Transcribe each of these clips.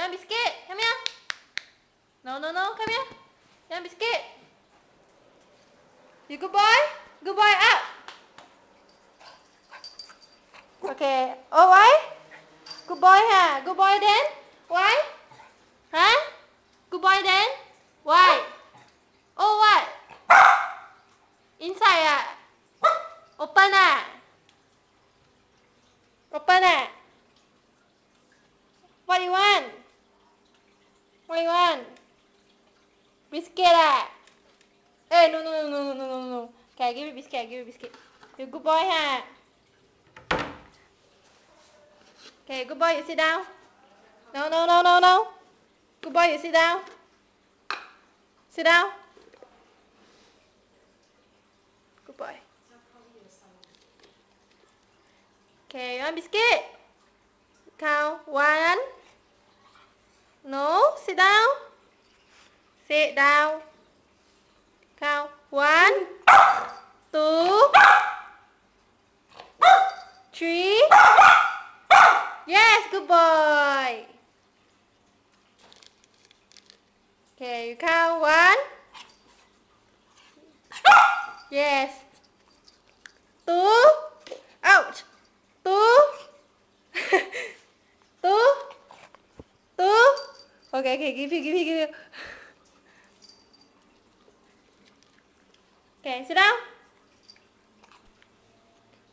You biscuit? Come here. No, no, no. Come here. You biscuit? You good boy? Good boy, up. Okay. Oh, why? Good boy, huh? Good boy then? Why? Huh? Good boy then? Why? Oh, what? Inside, ah. Open, ah. Open, ah. biscuit. Hey, eh, no, no, no, no, no, no, no. Okay, give me biscuit, give me biscuit. you good boy, huh? Okay, good boy, you sit down. No, no, no, no, no. Good boy, you sit down. Sit down. Good boy. Okay, you want biscuit? Sit down. Count. One, two, three. Yes, good boy. Okay, you count one. Yes. Two. Out. Two. two. Two. Okay, okay, give you, give you, give you. Okay, sit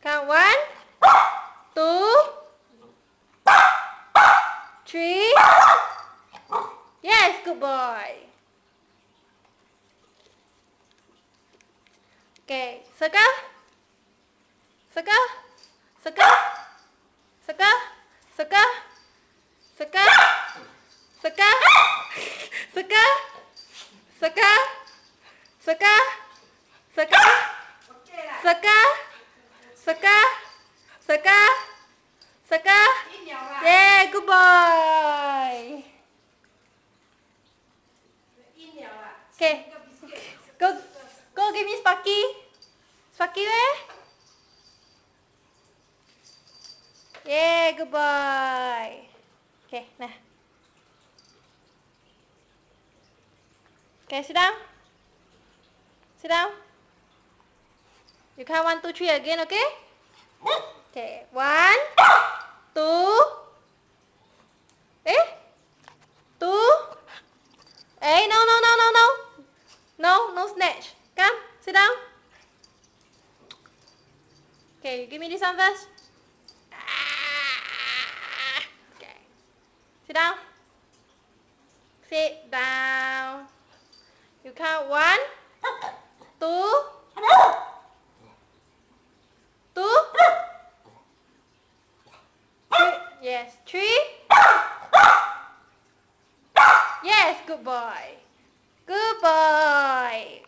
kawan, Count two, three. Yes, good boy. Okay, circle, circle, circle, circle, circle, circle. Okay. Go, go give me Spocky, Spocky, where? Yeah, goodbye. Okay, nah. Okay, sit down. Sit down. You count one, two, three again, okay? Okay, one, two. No, no snatch. Come, sit down. Okay, give me this one first. Okay. Sit down. Sit down. You count one, two, two, three. Yes, three. Yes, good boy. Goodbye.